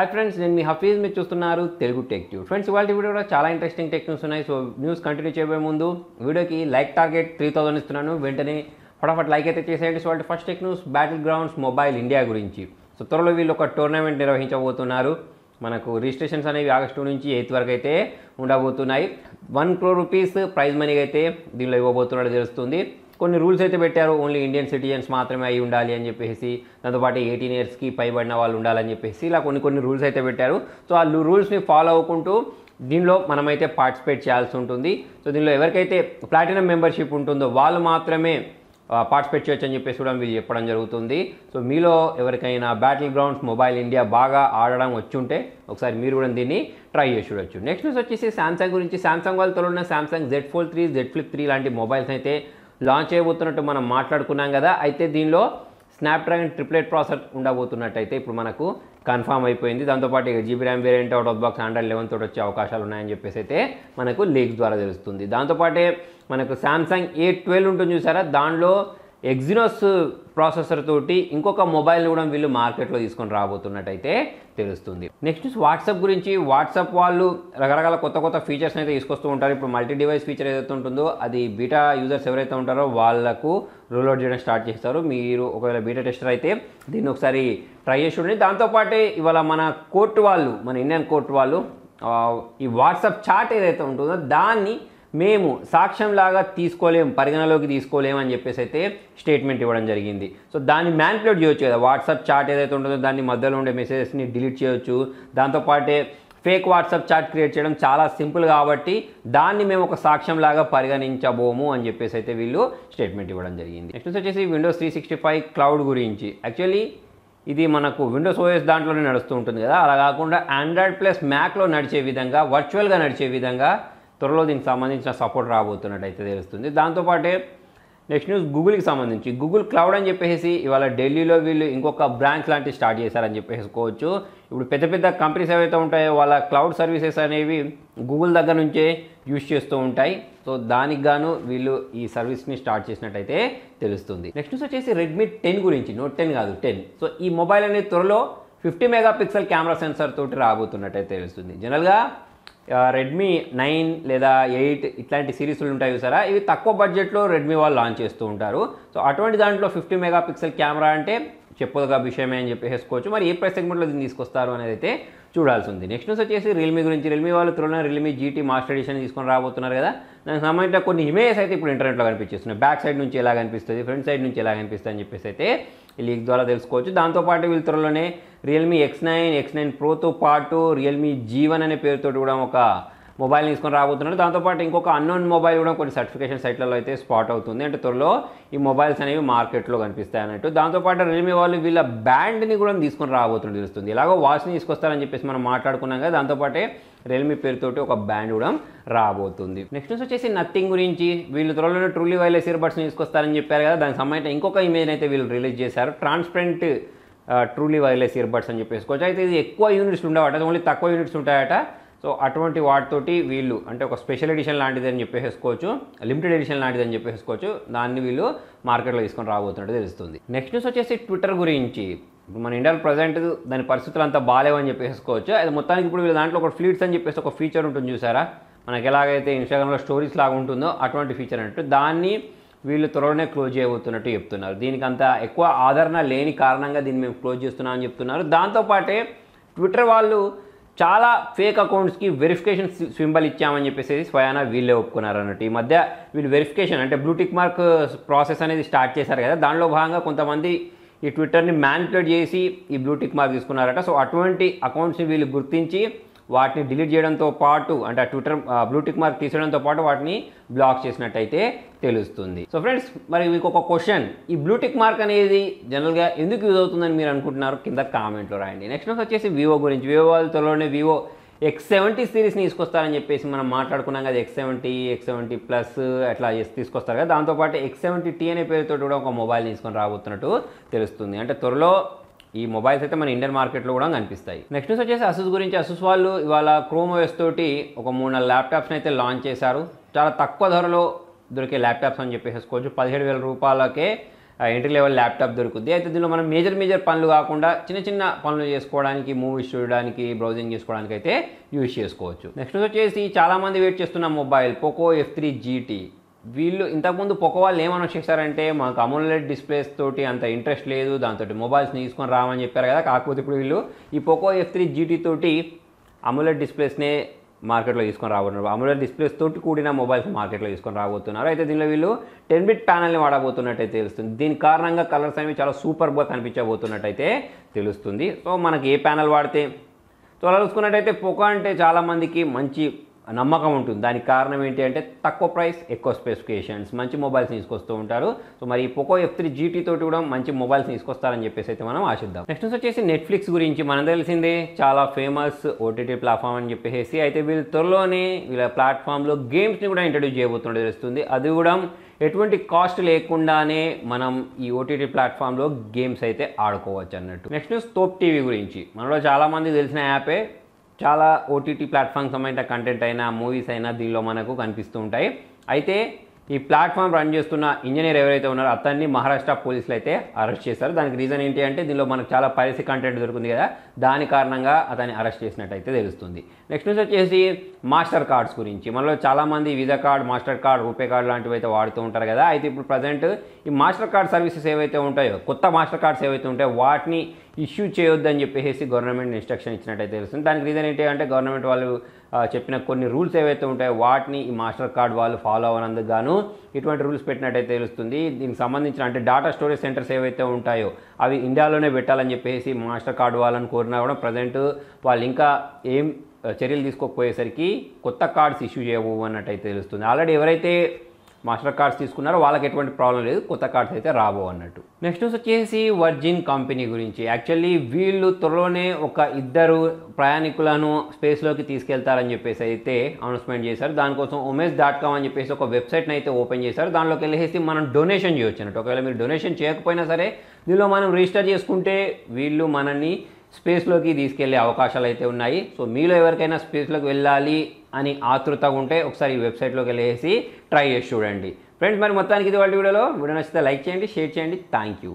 hi friends నేను మీ హఫీజ్ మీరు చూస్తున్నారు తెలుగు టెక్ ట్యూబ్ ఫ్రెండ్స్ ఇవాళ కూడా చాలా ఇంట్రెస్టింగ్ టెక్ న్యూస్ ఉన్నాయి సో న్యూస్ కంటిన్యూ చేయబోయే ముందు వీడియోకి లైక్ టార్గెట్ త్రీ థౌసండ్ ఇస్తున్నాను వెంటనే ఫటాఫట్ లైక్ అయితే చేసేయండి so first tech news Battlegrounds Mobile India గురించి సో త్వరలో వీళ్ళు ఒక టోర్నమెంట్ నిర్వహించబోతున్నారు మనకు రిజిస్ట్రేషన్స్ అనేవి ఆగస్టు నుంచి ఎయిత్ వరకు అయితే ఉండబోతున్నాయి one crore rupees prize money అయితే దీనిలో ఇవ్వబోతున్నట్టు తెలుస్తుంది కొన్ని రూల్స్ అయితే పెట్టారు ఓన్లీ ఇండియన్ సిటిజన్స్ మాత్రమే అయి ఉండాలి అని చెప్పేసి దాంతోపాటు ఎయిటీన్ ఇయర్స్కి పైబడిన వాళ్ళు ఉండాలని చెప్పేసి ఇలా కొన్ని కొన్ని రూల్స్ అయితే పెట్టారు సో ఆ రూల్స్ని ఫాలో అవ్వకుంటూ దీనిలో మనమైతే పార్టిసిపేట్ చేయాల్సి ఉంటుంది సో దీనిలో ఎవరికైతే ప్లాటినం మెంబర్షిప్ ఉంటుందో వాళ్ళు మాత్రమే పార్టిసిపేట్ చేయొచ్చు అని చెప్పేసి కూడా వీళ్ళు చెప్పడం జరుగుతుంది సో మీలో ఎవరికైనా బ్యాటిల్ గ్రౌండ్స్ మొబైల్ ఇండియా బాగా ఆడడం వచ్చుంటే ఒకసారి మీరు కూడా దీన్ని ట్రై చేసి చూడొచ్చు నెక్స్ట్ న్యూస్ వచ్చేసి శాంసంగ్ గురించి శాంసంగ్ వాళ్ళతో ఉన్న Samsung Z Fold three Z Flip three లాంటి మొబైల్స్ అయితే లాంచ్ అయ్యబోతున్నట్టు మనం మాట్లాడుకున్నాం కదా అయితే దీనిలో స్నాప్డ్రాగన్ ట్రిప్లెట్ ప్రాసెస్ ఉండబోతున్నట్టయితే ఇప్పుడు మనకు కన్ఫామ్ అయిపోయింది దాంతోపాటు ఇక GB RAM variant out of box hundred eleven తోటి వచ్చే అవకాశాలు ఉన్నాయని చెప్పేసి అయితే మనకు లీక్స్ ద్వారా తెలుస్తుంది దాంతోపాటే మనకు శాంసంగ్ ఏ ట్వెల్వ్ ఉంటుంది చూసారా దానిలో ఎగ్జినోస్ ప్రాసెసర్ తోటి ఇంకొక మొబైల్ని కూడా వీళ్ళు మార్కెట్లో తీసుకొని రాబోతున్నట్టయితే తెలుస్తుంది నెక్స్ట్ వాట్సాప్ గురించి వాట్సాప్ వాళ్ళు రకరకాల కొత్త కొత్త ఫీచర్స్ అయితే తీసుకొస్తూ ఉంటారు ఇప్పుడు మల్టీ డివైస్ ఫీచర్ ఏదైతే ఉంటుందో అది బీటా యూజర్స్ ఎవరైతే ఉంటారో వాళ్ళకు అవుట్ చేయడం స్టార్ట్ చేస్తారు మీరు ఒకవేళ బీటా టెస్టర్ అయితే దీన్ని ఒకసారి ట్రై చేసి ఉండండి దాంతోపాటే ఇవాళ మన కోర్టు వాళ్ళు మన ఇండియన్ కోర్టు వాళ్ళు ఈ వాట్సాప్ చాట్ ఏదైతే ఉంటుందో దాన్ని మేము సాక్ష్యంలాగా తీసుకోలేము పరిగణలోకి తీసుకోలేము అని చెప్పేసి అయితే స్టేట్మెంట్ ఇవ్వడం జరిగింది సో దాన్ని మ్యాన్పులేట్ చేయొచ్చు కదా వాట్సాప్ చాట్ ఏదైతే ఉంటుందో దాన్ని మధ్యలో ఉండే మెసేజెస్ని డిలీట్ చేయొచ్చు దాంతోపాటే ఫేక్ వాట్సాప్ చాట్ క్రియేట్ చేయడం చాలా సింపుల్ కాబట్టి దాన్ని మేము ఒక సాక్ష్యంలాగా పరిగణించబోము అని చెప్పేసి అయితే వీళ్ళు స్టేట్మెంట్ ఇవ్వడం జరిగింది నెక్స్ట్ వచ్చేసి Windows three sixty five cloud గురించి యాక్చువల్లీ ఇది మనకు విండోస్ ఓఎస్ దాంట్లోనే నడుస్తూ ఉంటుంది కదా అలా కాకుండా ఆండ్రాయిడ్ ప్లస్ మ్యాక్లో నడిచే విధంగా వర్చువల్గా నడిచే విధంగా త్వరలో దీనికి సంబంధించిన సపోర్ట్ రాబోతున్నట్టయితే తెలుస్తుంది దాంతోపాటే నెక్స్ట్ న్యూస్ గూగుల్కి సంబంధించి గూగుల్ క్లౌడ్ అని చెప్పేసి ఇవాళ ఢిల్లీలో వీళ్ళు ఇంకొక బ్రాంచ్ లాంటివి స్టార్ట్ చేశారని చెప్పేసుకోవచ్చు ఇప్పుడు పెద్ద పెద్ద కంపెనీస్ ఏవైతే ఉంటాయో వాళ్ళ క్లౌడ్ సర్వీసెస్ అనేవి గూగుల్ దగ్గర నుంచే యూజ్ చేస్తూ ఉంటాయి సో దానికి గాను వీళ్ళు ఈ సర్వీస్ని స్టార్ట్ చేసినట్టయితే తెలుస్తుంది నెక్స్ట్ న్యూస్ వచ్చేసి రెడ్మీ టెన్ గురించి నోట్ టెన్ కాదు టెన్ సో ఈ మొబైల్ అనేది త్వరలో fifty mega pixel camera sensor తోటి రాబోతున్నట్టయితే తెలుస్తుంది జనరల్గా రెడ్మీ నైన్ లేదా ఎయిట్ ఇట్లాంటి సిరీస్లు ఉంటాయి చూసారా ఇవి తక్కువ బడ్జెట్లో రెడ్మీ వాళ్ళు లాంచ్ చేస్తూ ఉంటారు సో అటువంటి దాంట్లో ఫిఫ్టీ మెగా పిక్సెల్ కెమెరా అంటే చెప్పదుగా విషయమే అని చెప్పేసుకోవచ్చు మరి ఏ ప్రైస్ సెగ్మెంట్లో దీన్ని తీసుకొస్తారు అనేది అయితే చూడాల్సి ఉంది నెక్స్ట్ న్యూస్ వచ్చేసి రియల్మీ గురించి రియల్మీ వాళ్ళు త్వరలో రియల్మీ జీటీ మాస్టర్ ఎడిషన్ తీసుకొని రాబోతున్నారు కదా దానికి సంబంధించిన కొన్ని ఇమేజెస్ అయితే ఇప్పుడు ఇంటర్నెట్లో కనిపించేస్తున్నాయి బ్యాక్ సైడ్ నుంచి ఎలా కనిపిస్తుంది ఫ్రంట్ సైడ్ నుంచి ఎలా కనిపిస్తుంది అని చెప్పేసి అయితే ఈ లీక్ ద్వారా తెలుసుకోవచ్చు దాంతోపాటు వీళ్ళు త్వరలోనే Realme X nine X nine ప్రోతో పాటు రియల్మీ జీవన్ అనే పేరుతో కూడా ఒక మొబైల్ తీసుకొని రాబోతున్నాడు దాంతోపాటు ఇంకొక అన్నోన్ మొబైల్ కూడా కొన్ని సర్టిఫికేషన్ సైట్లలో అయితే స్పాట్ అవుతుంది అంటే త్వరలో ఈ మొబైల్స్ అనేవి మార్కెట్లో కనిపిస్తాయి అన్నట్టు దాంతోపాటు రియల్మీ వాళ్ళు వీళ్ళ బ్యాండ్ని కూడా తీసుకొని రాబోతున్నట్టు తెలుస్తుంది ఇలాగో వాచ్ని తీసుకొస్తారని చెప్పేసి మనం మాట్లాడుకున్నాం కదా దాంతోపాటే రియల్మీ పేరుతోటి ఒక బ్యాండ్ కూడా రాబోతుంది నెక్స్ట్ న్యూస్ వచ్చేసి నథింగ్ గురించి వీళ్ళు త్వరలోనే ట్రూలీ వైర్లెస్ ఇయర్బడ్స్ని తీసుకొస్తారని చెప్పారు కదా దానికి సంబంధించిన ఇంకొక ఇమేజ్ అయితే వీళ్ళు రిలీజ్ చేశారు ట్రాన్స్పరెంట్ ట్రూలీ వైర్లెస్ ఇయర్బడ్స్ అని చెప్పేసుకోవచ్చు అయితే ఇది ఎక్కువ యూనిట్స్ ఉండవట ఓన్లీ తక్కువ యూనిట్స్ ఉంటాయట సో అటువంటి వాటితోటి వీళ్ళు అంటే ఒక స్పెషల్ ఎడిషన్ లాంటిది అని చెప్పేసుకోవచ్చు లిమిటెడ్ ఎడిషన్ లాంటిది అని చెప్పేసుకోవచ్చు దాన్ని వీళ్ళు మార్కెట్లో తీసుకొని రాబోతున్నట్టు తెలుస్తుంది నెక్స్ట్ న్యూస్ వచ్చేసి ట్విట్టర్ గురించి ఇప్పుడు మన ఇండియాలో ప్రజెంట్ దాని పరిస్థితులు అంతా బాగాలేవని చెప్పేసుకోవచ్చు అది మొత్తానికి ఇప్పుడు వీళ్ళ దాంట్లో ఒక ఫ్లీట్స్ అని చెప్పేసి ఒక ఫీచర్ ఉంటుంది చూసారా మనకి ఎలాగైతే ఇన్స్టాగ్రామ్లో స్టోరీస్ లాగా ఉంటుందో అటువంటి ఫీచర్ అంటే దాన్ని వీళ్ళు త్వరలోనే క్లోజ్ చేయబోతున్నట్టు చెప్తున్నారు దీనికి అంత ఎక్కువ ఆదరణ లేని కారణంగా దీన్ని మేము క్లోజ్ చేస్తున్నామని చెప్తున్నారు దాంతోపాటే ట్విట్టర్ వాళ్ళు చాలా ఫేక్ అకౌంట్స్కి వెరిఫికేషన్ సింబల్ ఇచ్చామని చెప్పేసి స్వయానా వీళ్ళే ఒప్పుకున్నారు అన్నట్టు ఈ మధ్య వీళ్ళు వెరిఫికేషన్ అంటే బ్లూటిక్ మార్క్ ప్రాసెస్ అనేది స్టార్ట్ చేశారు కదా దానిలో భాగంగా కొంతమంది ఈ ట్విట్టర్ని మ్యానిపులేట్ చేసి ఈ బ్లూటిక్ మార్క్ తీసుకున్నారట సో అటువంటి అకౌంట్స్ని వీళ్ళు గుర్తించి వాటిని డిలీట్ చేయడంతో పాటు అంటే ఆ ట్విట్టర్ బ్లూటిక్ మార్క్ తీసేయడంతో పాటు వాటిని బ్లాక్ చేసినట్టయితే తెలుస్తుంది సో ఫ్రెండ్స్ మరి మీకు ఒక క్వశ్చన్ ఈ బ్లూటిక్ మార్క్ అనేది జనరల్గా ఎందుకు యూజ్ అవుతుందని మీరు అనుకుంటున్నారు కింద కామెంట్లో రాయండి నెక్స్ట్ వచ్చేసి వివో గురించి వివో వాళ్ళు త్వరలోనే వివో ఎక్స్ సెవెంటీ సిరీస్ని తీసుకొస్తారని చెప్పేసి మనం మాట్లాడుకున్నాం కదా X seventy X seventy plus అట్లా తీసుకొస్తారు కదా దాంతోపాటు ఎక్స్ సెవెంటీ టీ అనే పేరుతో కూడా ఒక మొబైల్ తీసుకొని రాబోతున్నట్టు తెలుస్తుంది అంటే త్వరలో ఈ మొబైల్స్ అయితే మన ఇండియన్ మార్కెట్లో కూడా కనిపిస్తాయి నెక్స్ట్ న్యూస్ వచ్చేసి అసూస్ గురించి అసూస్ వాళ్ళు ఇవాళ వేస్ తోటి ఒక మూడు నాలుగు ల్యాప్టాప్స్ని అయితే లాంచ్ చేశారు చాలా తక్కువ ధరలో దొరికే ల్యాప్టాప్స్ అని చెప్పేసుకోవచ్చు పదిహేడు వేల రూపాయలకే ఎంట్రీ లెవెల్ ల్యాప్టాప్ దొరుకుద్ది అయితే దీనిలో మనం మేజర్ మేజర్ పనులు కాకుండా చిన్న చిన్న పనులు చేసుకోవడానికి మూవీస్ చూడడానికి బ్రౌజింగ్ చేసుకోవడానికి అయితే యూజ్ చేసుకోవచ్చు నెక్స్ట్ వచ్చేసి చాలామంది వెయిట్ చేస్తున్న mobile Poco F three GT వీళ్ళు ఇంతకుముందు పొక్క వాళ్ళు ఏమని వచ్చేసారంటే మాకు అమోలెడ్ డిస్ప్లేస్ తోటి అంత ఇంట్రెస్ట్ లేదు దాంతో మొబైల్స్ తీసుకొని రామని చెప్పారు కదా కాకపోతే ఇప్పుడు వీళ్ళు ఈ పొకో ఎఫ్ త్రీ జీటీ తోటి అమోలెడ్ డిస్ప్లేస్నే మార్కెట్లో తీసుకొని రాబోతున్నారు అమోలెడ్ డిస్ప్లేస్ తోటి కూడిన మొబైల్స్ మార్కెట్లో తీసుకొని రాబోతున్నారు అయితే దీనిలో వీళ్ళు టెన్ బిట్ ప్యానల్ని వాడబోతున్నట్టయితే తెలుస్తుంది దీని కారణంగా కలర్స్ అనేవి చాలా సూపర్గా కనిపించబోతున్నట్టయితే తెలుస్తుంది సో మనకి ఏ ప్యానల్ వాడితే సో అలా చూసుకున్నట్టయితే పొకో అంటే చాలామందికి మంచి నమ్మకం ఉంటుంది దానికి కారణం ఏంటి అంటే తక్కువ ప్రైస్ ఎక్కువ స్పెసిఫికేషన్స్ మంచి మొబైల్స్ తీసుకొస్తూ ఉంటారు సో మరి ఈ పొకో ఎఫ్ త్రీ జీటీ తోటి కూడా మంచి మొబైల్స్ తీసుకొస్తారని చెప్పేసి అయితే మనం ఆశిద్దాం నెక్స్ట్ వచ్చేసి నెట్ఫ్లిక్స్ గురించి మనం తెలిసిందే చాలా ఫేమస్ ఓటీటీ ప్లాట్ఫామ్ అని చెప్పేసి అయితే వీళ్ళు త్వరలోనే వీళ్ళ ప్లాట్ఫామ్లో గేమ్స్ని కూడా ఇంట్రడ్యూస్ చేయబోతుండే తెలుస్తుంది అది కూడా ఎటువంటి కాస్ట్ లేకుండానే మనం ఈ ఓటీటీ ప్లాట్ఫామ్లో గేమ్స్ అయితే ఆడుకోవచ్చు అన్నట్టు నెక్స్ట్ న్యూస్ తోప్ టీవీ గురించి మనలో చాలామంది తెలిసిన యాపే చాలా ఓటీటీ ప్లాట్ఫామ్స్ సంబంధించిన కంటెంట్ అయినా మూవీస్ అయినా దీనిలో మనకు కనిపిస్తూ ఉంటాయి అయితే ఈ ప్లాట్ఫామ్ రన్ చేస్తున్న ఇంజనీర్ ఎవరైతే ఉన్నారో అతన్ని మహారాష్ట్ర పోలీసులు అయితే అరెస్ట్ చేశారు దానికి రీజన్ ఏంటి అంటే దీనిలో మనకు చాలా పైరసీ కంటెంట్ దొరుకుతుంది కదా దాని కారణంగా అతన్ని అరెస్ట్ చేసినట్టయితే తెలుస్తుంది నెక్స్ట్ న్యూస్ వచ్చేసి మాస్టర్ కార్డ్స్ గురించి మనలో చాలామంది Visa card Master card RuPay card లాంటివి అయితే వాడుతూ ఉంటారు కదా అయితే ఇప్పుడు ప్రజెంట్ ఈ మాస్టర్ కార్డ్ సర్వీసెస్ ఏవైతే ఉంటాయో కొత్త మాస్టర్ కార్డ్స్ ఏవైతే ఉంటాయో వాటిని ఇష్యూ చేయొద్దని చెప్పేసి గవర్నమెంట్ ఇన్స్ట్రక్షన్ ఇచ్చినట్టయితే తెలుస్తుంది దానికి రీజన్ ఏంటి అంటే గవర్నమెంట్ వాళ్ళు చెప్పిన కొన్ని రూల్స్ ఏవైతే ఉంటాయో వాటిని ఈ మాస్టర్ కార్డ్ వాళ్ళు ఫాలో అవనందుకు గాను ఇటువంటి రూల్స్ పెట్టినట్టయితే తెలుస్తుంది దీనికి సంబంధించిన అంటే డాటా స్టోరేజ్ సెంటర్స్ ఏవైతే ఉంటాయో అవి ఇండియాలోనే పెట్టాలని చెప్పేసి మాస్టర్ కార్డ్ వాళ్ళని కోరినా కూడా ప్రజెంట్ వాళ్ళు ఇంకా ఏం చర్యలు తీసుకోకపోయేసరికి కొత్త కార్డ్స్ ఇష్యూ చేయబో తెలుస్తుంది ఆల్రెడీ ఎవరైతే మాస్టర్ కార్డ్స్ తీసుకున్నారు వాళ్ళకి ఎటువంటి ప్రాబ్లం లేదు కొత్త కార్డ్స్ అయితే రాబో అన్నట్టు నెక్స్ట్ వచ్చేసి వర్జిన్ కంపెనీ గురించి యాక్చువల్లీ వీళ్ళు త్వరలోనే ఒక ఇద్దరు ప్రయాణికులను స్పేస్లోకి తీసుకెళ్తారని చెప్పేసి అయితే అనౌన్స్మెంట్ చేశారు దానికోసం ఉమేష్ డాట్ కామ్ అని చెప్పేసి ఒక వెబ్సైట్ని అయితే ఓపెన్ చేశారు దానిలోకి వెళ్ళేసి మనం డొనేషన్ చేయొచ్చు అన్నట్టు ఒకవేళ మీరు డొనేషన్ చేయకపోయినా సరే దీనిలో మనం రిజిస్టర్ చేసుకుంటే వీళ్ళు మనల్ని స్పేస్లోకి తీసుకెళ్లే అవకాశాలు అయితే ఉన్నాయి సో మీలో ఎవరికైనా స్పేస్లోకి వెళ్ళాలి అని ఆతృత ఉంటే ఒకసారి ఈ వెబ్సైట్లోకి వెళ్ళేసి ట్రై చేసి చూడండి ఫ్రెండ్స్ మరి మొత్తానికి ఇది వాళ్ళ వీడియోలో వీడియో నచ్చితే లైక్ చేయండి షేర్ చేయండి థ్యాంక్ యూ